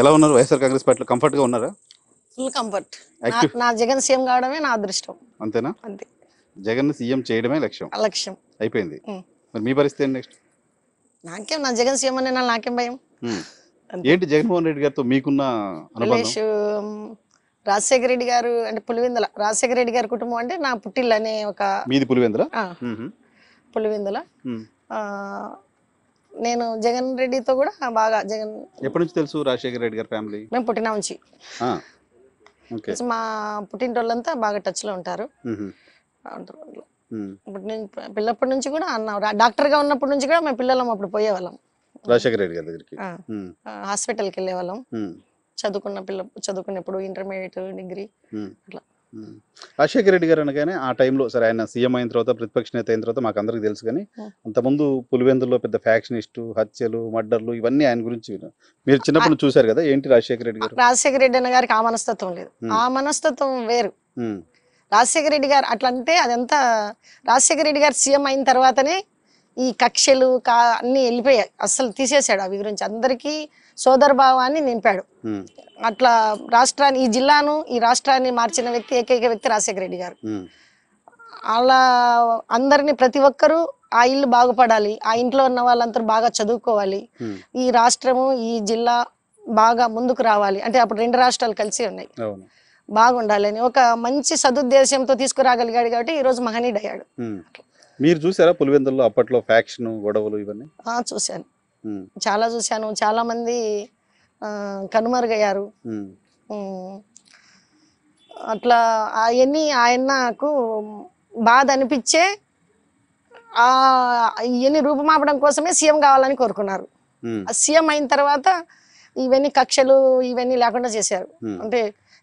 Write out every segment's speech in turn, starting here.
ఎలా ఉన్నారు వైఎస్ఆర్ కాంగ్రెస్ పార్టీలో కంఫర్ట్ గా ఉన్నారా ఫుల్ కంఫర్ట్ నా- జగన్ సీఎం కావడమే నా అదృష్టం అంతేనా అంతే జగన్ సీఎం చేయడమే లక్ష్యం ఆ లక్ష్యం అయిపోయింది మరి మీ పరిస్థితి నెక్స్ట్ నాకేం నా జగన్ సీఎం అనే నా- నాకేం భయం ఏంటి జగన్మోహన్ రెడ్డి గారితో మీకున్న అనుభవం రాజశేఖర రెడ్డి గారు అంటే పులివెందుల రాజశేఖర రెడ్డి గారి కుటుంబం అంటే నా పుట్టిల్లు అనే ఒక మీది పులివెందుల పులివెందుల నేను జగన్ రెడ్డితో కూడా బాగా జగన్ ఎప్పటి నుంచి తెలుసు రాజశేఖర రెడ్డి గారి ఫ్యామిలీ మేము పుట్టిన నుంచి మా పుట్టింటోళ్ళంతా బాగా టచ్ లో ఉంటారు పిల్లప్పటి నుంచి కూడా అన్న డాక్టర్ గా ఉన్నప్పటి నుంచి కూడా మేము పిల్లలం అప్పుడు పోయేవాళ్ళం రాజశేఖర రెడ్డి గారి దగ్గరికి హాస్పిటల్కి వాళ్ళం చదువుకున్న పిల్ల చదువుకున్నప్పుడు ఇంటర్మీడియట్ డిగ్రీ అట్లా రాజశేఖర రెడ్డి గారు అనగానే ఆ టైంలో సరే ఆయన సీఎం అయిన తర్వాత ప్రతిపక్ష నేత అయిన తర్వాత మాకు అందరికి తెలుసు కానీ అంతకుముందు పులివెందుల్లో పెద్ద ఫ్యాక్షనిస్టు హత్యలు మర్డర్లు ఇవన్నీ ఆయన గురించి మీరు చిన్నప్పుడు చూశారు కదా ఏంటి రాజశేఖర రెడ్డి గారు రాజశేఖర రెడ్డి అన్న గారికి ఆ మనస్తత్వం లేదు ఆ మనస్తత్వం వేరు రాజశేఖర రెడ్డి గారు అట్లా అంటే అదంతా రాజశేఖర రెడ్డి గారు సీఎం అయిన తర్వాతనే ఈ కక్షలు కా అన్నీ వెళ్ళిపోయాయి అస్సలు తీసేశాడు అవి గురించి అందరికీ సోదరభావాన్ని నింపాడు అట్లా రాష్ట్రాన్ని ఈ జిల్లాను ఈ రాష్ట్రాన్ని మార్చిన వ్యక్తి ఏకైక వ్యక్తి రాజశేఖర రెడ్డి గారు అలా అందరిని ప్రతి ఒక్కరూ ఆ ఇల్లు బాగుపడాలి ఆ ఇంట్లో ఉన్న వాళ్ళందరూ బాగా చదువుకోవాలి ఈ రాష్ట్రము ఈ జిల్లా బాగా ముందుకు రావాలి అంటే అప్పుడు రెండు రాష్ట్రాలు కలిసి ఉన్నాయి బాగుండాలని ఒక మంచి సదుద్దేశంతో తీసుకురాగలిగాడు కాబట్టి ఈ రోజు మహనీయుడు అయ్యాడు మీరు చూసారా పులివెందుల్లో అప్పట్లో ఫ్యాక్షన్ గొడవలు ఇవన్నీ చూశాను చాలా చూశాను చాలా మంది కనుమరుగయ్యారు అట్లా అవన్నీ ఆయన నాకు బాధ అనిపించే ఇవన్నీ రూపుమాపడం కోసమే సీఎం కావాలని కోరుకున్నారు సీఎం అయిన తర్వాత ఇవన్నీ కక్షలు ఇవన్నీ లేకుండా చేశారు అంటే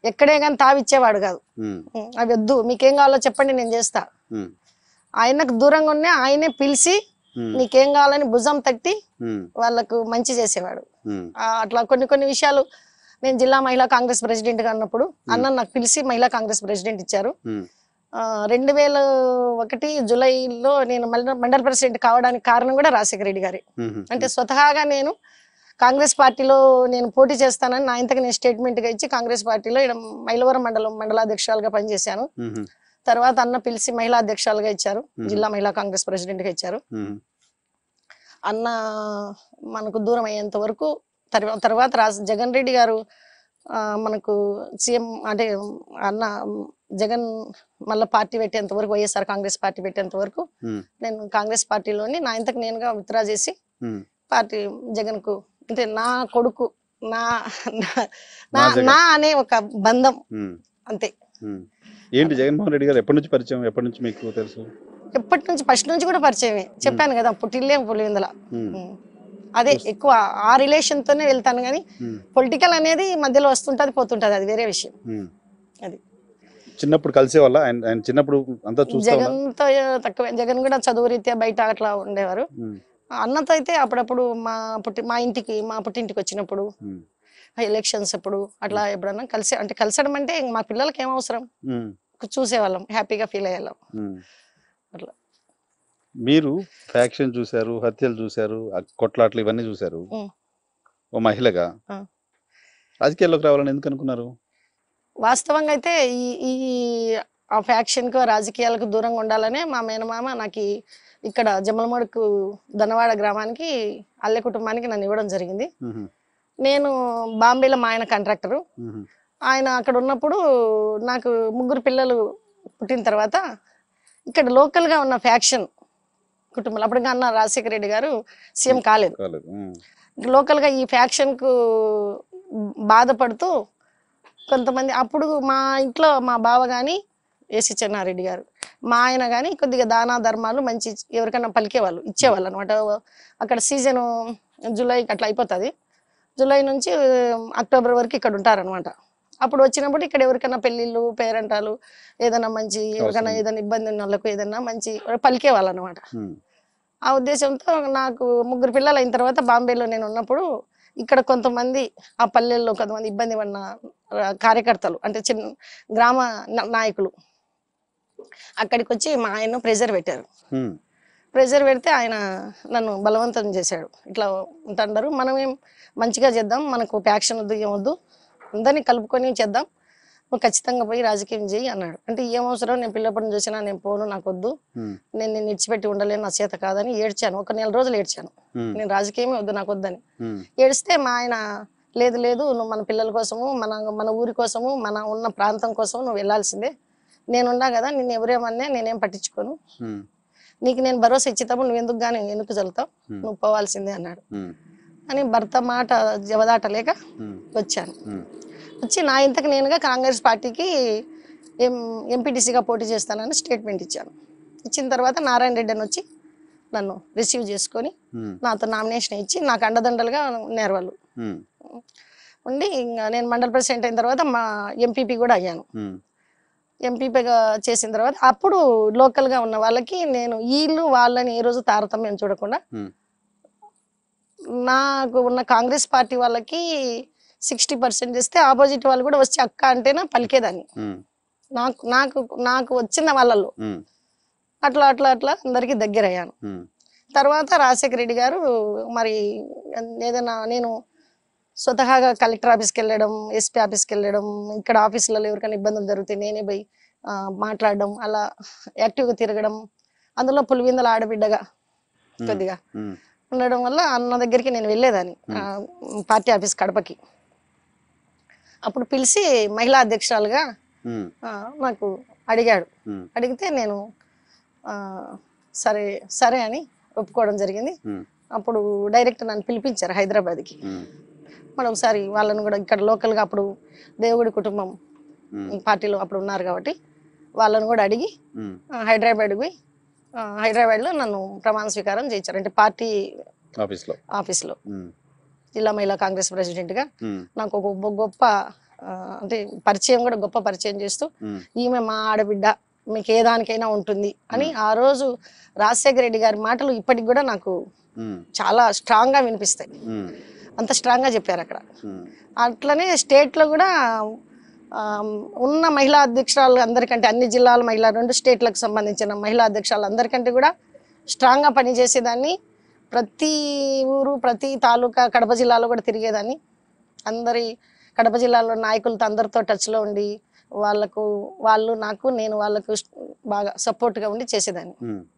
ఎక్కడే కానీ తావిచ్చేవాడు కాదు అవి వద్దు మీకేం కావాలో చెప్పండి నేను చేస్తా ఆయనకు దూరంగా ఉన్నా ఆయనే పిలిచి నీకేం కావాలని భుజం తట్టి వాళ్ళకు మంచి చేసేవాడు అట్లా కొన్ని కొన్ని విషయాలు నేను జిల్లా మహిళా కాంగ్రెస్ ప్రెసిడెంట్ గా అన్నప్పుడు అన్న నాకు పిలిచి మహిళా కాంగ్రెస్ ప్రెసిడెంట్ ఇచ్చారు రెండు వేల ఒకటి జులైలో నేను మండల ప్రెసిడెంట్ కావడానికి కారణం కూడా రాజశేఖర రెడ్డి గారి అంటే స్వతహాగా నేను కాంగ్రెస్ పార్టీలో నేను పోటీ చేస్తానని నా ఇంతకు నేను స్టేట్మెంట్ గా ఇచ్చి కాంగ్రెస్ పార్టీలో మైలవరం మండలం మండలాధ్యక్షురాలుగా పనిచేశాను తర్వాత అన్న పిలిచి మహిళా అధ్యక్షులుగా ఇచ్చారు జిల్లా మహిళా కాంగ్రెస్ ప్రెసిడెంట్ గా ఇచ్చారు అన్న మనకు దూరం అయ్యేంత వరకు తర్వాత జగన్ రెడ్డి గారు మనకు సీఎం అంటే అన్న జగన్ మళ్ళీ పార్టీ పెట్టేంత వరకు వైఎస్ఆర్ కాంగ్రెస్ పార్టీ పెట్టేంత వరకు నేను కాంగ్రెస్ పార్టీలోని నా ఇంతకు నేనుగా విత్డ్రా చేసి పార్టీ జగన్ కు అంటే నా కొడుకు నా నా అనే ఒక బంధం అంతే ఏంటి జగన్మోహన్ రెడ్డి గారు ఎప్పటి నుంచి పరిచయం ఎప్పటి నుంచి మీకు తెలుసు ఎప్పటి నుంచి ఫస్ట్ నుంచి కూడా పరిచయమే చెప్పాను కదా పుట్టిల్లేం పులివిందల అదే ఎక్కువ ఆ రిలేషన్ తోనే వెళ్తాను కానీ పొలిటికల్ అనేది మధ్యలో వస్తుంటది పోతుంటది అది వేరే విషయం అది చిన్నప్పుడు కలిసే వాళ్ళ చిన్నప్పుడు జగన్ తో తక్కువ జగన్ కూడా చదువు రీత్యా బయట అట్లా ఉండేవారు అన్నతో అయితే అప్పుడప్పుడు మా పుట్టి మా ఇంటికి మా పుట్టింటికి వచ్చినప్పుడు ఎలక్షన్స్ అప్పుడు అట్లా ఎప్పుడన్నా కలిసి అంటే కలిసడం అంటే మా పిల్లలకి ఏం అవసరం చూసేవాళ్ళం హ్యాపీగా ఫీల్ అయ్యేవాళ్ళం అట్లా మీరు ఫ్యాక్షన్ చూశారు హత్యలు చూశారు కొట్లాట్లు ఇవన్నీ చూశారు ఓ మహిళగా రాజకీయాల్లోకి రావాలని ఎందుకు అనుకున్నారు వాస్తవంగా అయితే ఈ ఈ ఆ ఫ్యాక్షన్కు రాజకీయాలకు దూరంగా ఉండాలనే మా మేనమామ నాకు ఇక్కడ జమ్మలమడుకు ధనవాడ గ్రామానికి అల్లె కుటుంబానికి నన్ను ఇవ్వడం జరిగింది నేను బాంబేలో మా ఆయన కాంట్రాక్టరు ఆయన అక్కడ ఉన్నప్పుడు నాకు ముగ్గురు పిల్లలు పుట్టిన తర్వాత ఇక్కడ లోకల్గా ఉన్న ఫ్యాక్షన్ కుటుంబంలో అప్పుడు అన్న రాజశేఖర రెడ్డి గారు సీఎం కాలేదు లోకల్గా ఈ ఫ్యాక్షన్కు బాధపడుతూ కొంతమంది అప్పుడు మా ఇంట్లో మా బావ కానీ ఏసీ చెన్నారెడ్డి గారు మా ఆయన కానీ కొద్దిగా దానా ధర్మాలు మంచి ఎవరికైనా పలికేవాళ్ళు ఇచ్చేవాళ్ళు అనమాట అక్కడ సీజన్ జూలై అట్లా అయిపోతుంది జూలై నుంచి అక్టోబర్ వరకు ఇక్కడ ఉంటారనమాట అప్పుడు వచ్చినప్పుడు ఇక్కడ ఎవరికైనా పెళ్లిళ్ళు పేరంటాలు ఏదైనా మంచి ఎవరికైనా ఏదైనా ఇబ్బంది ఉన్న వాళ్ళకు ఏదైనా మంచి వాళ్ళు అనమాట ఆ ఉద్దేశంతో నాకు ముగ్గురు పిల్లలు అయిన తర్వాత బాంబేలో నేను ఉన్నప్పుడు ఇక్కడ కొంతమంది ఆ పల్లెల్లో కొంతమంది ఇబ్బంది పడిన కార్యకర్తలు అంటే చిన్న గ్రామ నాయకులు అక్కడికి వచ్చి మా ఆయన ప్రెజర్ పెట్టారు ప్రెజర్ పెడితే ఆయన నన్ను బలవంతం చేశాడు ఇట్లా ఉంటారు మనం ఏం మంచిగా చేద్దాం మనకు ప్యాక్షన్ వద్దు ఏమొద్దు అందరినీ కలుపుకొని చేద్దాం నువ్వు ఖచ్చితంగా పోయి రాజకీయం చేయి అన్నాడు అంటే ఏమవసరం నేను పిల్లపడిని చూసినా నేను పోను నాకు వద్దు నేను నేను ఇచ్చిపెట్టి ఉండలేను నా చేత కాదని ఏడ్చాను ఒక నెల రోజులు ఏడ్చాను నేను రాజకీయమే వద్దు నాకు వద్దని ఏడిస్తే మా ఆయన లేదు లేదు నువ్వు మన పిల్లల కోసము మన మన ఊరి కోసము మన ఉన్న ప్రాంతం కోసం నువ్వు వెళ్ళాల్సిందే నేనున్నా కదా నేను ఎవరేమన్నా నేనేం పట్టించుకోను నీకు నేను భరోసా ఇచ్చేటప్పుడు నువ్వు ఎందుకు కానీ ఎందుకు చల్లుతావు నువ్వు పోవాల్సిందే అన్నాడు అని భర్త మాట జవదాటలేక వచ్చాను వచ్చి నా ఇంతకు నేనుగా కాంగ్రెస్ పార్టీకి ఎం ఎంపీటీసీగా పోటీ చేస్తానని స్టేట్మెంట్ ఇచ్చాను ఇచ్చిన తర్వాత నారాయణ రెడ్డి అని వచ్చి నన్ను రిసీవ్ చేసుకొని నాతో నామినేషన్ ఇచ్చి నాకు అండదండలుగా ఉన్నారు వాళ్ళు ఉండి ఇంకా నేను మండల ప్రెసిడెంట్ అయిన తర్వాత మా ఎంపీపీ కూడా అయ్యాను ఎంపీపీగా చేసిన తర్వాత అప్పుడు లోకల్గా ఉన్న వాళ్ళకి నేను వీళ్ళు వాళ్ళని ఏ రోజు తారతమ్యం చూడకుండా నాకు ఉన్న కాంగ్రెస్ పార్టీ వాళ్ళకి సిక్స్టీ పర్సెంట్ ఇస్తే ఆపోజిట్ వాళ్ళు కూడా వచ్చి అక్క అంటేనే పలికేదాన్ని నాకు నాకు నాకు వచ్చిన వాళ్ళలో అట్లా అట్లా అట్లా అందరికీ దగ్గర అయ్యాను తర్వాత రాజశేఖర రెడ్డి గారు మరి ఏదైనా నేను స్వతహాగా కలెక్టర్ ఆఫీస్కి వెళ్ళడం ఎస్పీ ఆఫీస్కి వెళ్ళడం ఇక్కడ ఆఫీసులలో ఎవరికైనా ఇబ్బందులు జరుగుతాయి నేనే పోయి మాట్లాడడం అలా యాక్టివ్గా తిరగడం అందులో పులివిందలు ఆడబిడ్డగా కొద్దిగా ఉండడం వల్ల అన్న దగ్గరికి నేను వెళ్ళేదాన్ని పార్టీ ఆఫీస్ కడపకి అప్పుడు పిలిచి మహిళా అధ్యక్షురాలుగా నాకు అడిగాడు అడిగితే నేను సరే సరే అని ఒప్పుకోవడం జరిగింది అప్పుడు డైరెక్ట్ నన్ను పిలిపించారు హైదరాబాద్కి మరి ఒకసారి వాళ్ళను కూడా ఇక్కడ లోకల్గా అప్పుడు దేవుడి కుటుంబం పార్టీలో అప్పుడు ఉన్నారు కాబట్టి వాళ్ళను కూడా అడిగి హైదరాబాద్ పోయి హైదరాబాద్లో నన్ను ప్రమాణ స్వీకారం చేయించారు అంటే పార్టీ ఆఫీస్లో ఆఫీస్లో జిల్లా మహిళా కాంగ్రెస్ ప్రెసిడెంట్గా నాకు ఒక గొప్ప అంటే పరిచయం కూడా గొప్ప పరిచయం చేస్తూ ఈమె మా ఆడబిడ్డ మీకు ఏ దానికైనా ఉంటుంది అని ఆ రోజు రాజశేఖర రెడ్డి గారి మాటలు ఇప్పటికి కూడా నాకు చాలా స్ట్రాంగ్గా వినిపిస్తాయి అంత స్ట్రాంగ్గా చెప్పారు అక్కడ అట్లనే స్టేట్లో కూడా ఉన్న మహిళా అధ్యక్షురాలు అందరికంటే అన్ని జిల్లాల మహిళా రెండు స్టేట్లకు సంబంధించిన మహిళా అధ్యక్షురాలు అందరికంటే కూడా స్ట్రాంగ్గా పనిచేసేదాన్ని ప్రతి ఊరు ప్రతి తాలూకా కడప జిల్లాలో కూడా తిరిగేదాన్ని అందరి కడప జిల్లాలో నాయకులతో అందరితో టచ్లో ఉండి వాళ్ళకు వాళ్ళు నాకు నేను వాళ్ళకు బాగా సపోర్ట్గా ఉండి చేసేదాన్ని